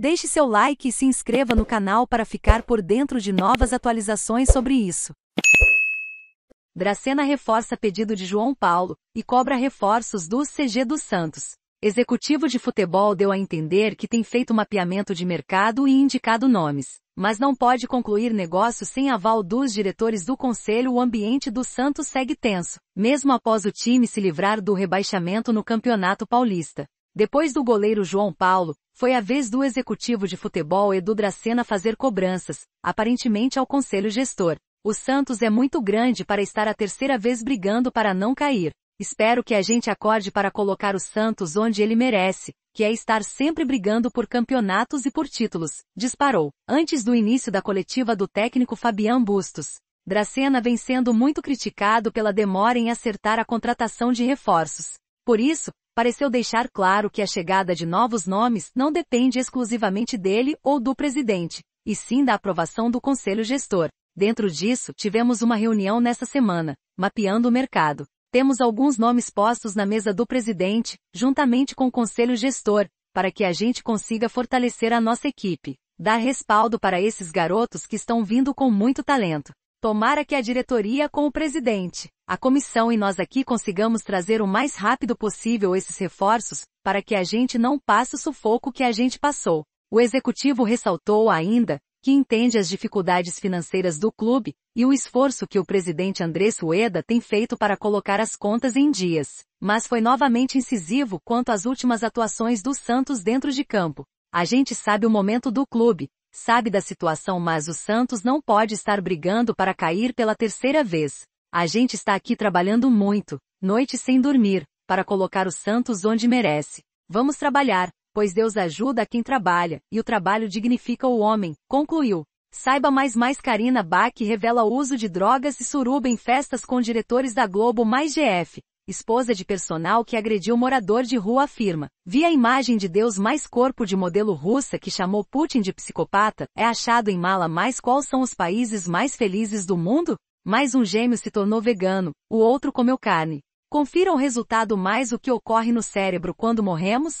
Deixe seu like e se inscreva no canal para ficar por dentro de novas atualizações sobre isso. Dracena reforça pedido de João Paulo e cobra reforços do CG dos Santos. Executivo de futebol deu a entender que tem feito mapeamento de mercado e indicado nomes, mas não pode concluir negócio sem aval dos diretores do conselho. O ambiente do Santos segue tenso, mesmo após o time se livrar do rebaixamento no Campeonato Paulista. Depois do goleiro João Paulo, foi a vez do executivo de futebol Edu Dracena fazer cobranças, aparentemente ao conselho gestor. O Santos é muito grande para estar a terceira vez brigando para não cair. Espero que a gente acorde para colocar o Santos onde ele merece, que é estar sempre brigando por campeonatos e por títulos, disparou, antes do início da coletiva do técnico Fabián Bustos. Dracena vem sendo muito criticado pela demora em acertar a contratação de reforços. Por isso, pareceu deixar claro que a chegada de novos nomes não depende exclusivamente dele ou do presidente, e sim da aprovação do conselho gestor. Dentro disso, tivemos uma reunião nesta semana, mapeando o mercado. Temos alguns nomes postos na mesa do presidente, juntamente com o conselho gestor, para que a gente consiga fortalecer a nossa equipe, dar respaldo para esses garotos que estão vindo com muito talento. Tomara que a diretoria com o presidente, a comissão e nós aqui consigamos trazer o mais rápido possível esses reforços, para que a gente não passe o sufoco que a gente passou. O executivo ressaltou ainda que entende as dificuldades financeiras do clube e o esforço que o presidente Andrés Rueda tem feito para colocar as contas em dias, mas foi novamente incisivo quanto às últimas atuações do Santos dentro de campo. A gente sabe o momento do clube, sabe da situação, mas o Santos não pode estar brigando para cair pela terceira vez. A gente está aqui trabalhando muito, noite sem dormir, para colocar o Santos onde merece. Vamos trabalhar, pois Deus ajuda quem trabalha, e o trabalho dignifica o homem, concluiu. Saiba mais mais Karina Bach revela o uso de drogas e suruba em festas com diretores da Globo mais GF esposa de personal que agrediu morador de rua afirma, vi a imagem de Deus mais corpo de modelo russa que chamou Putin de psicopata, é achado em mala mais qual são os países mais felizes do mundo? Mais um gêmeo se tornou vegano, o outro comeu carne. Confira o resultado mais o que ocorre no cérebro quando morremos?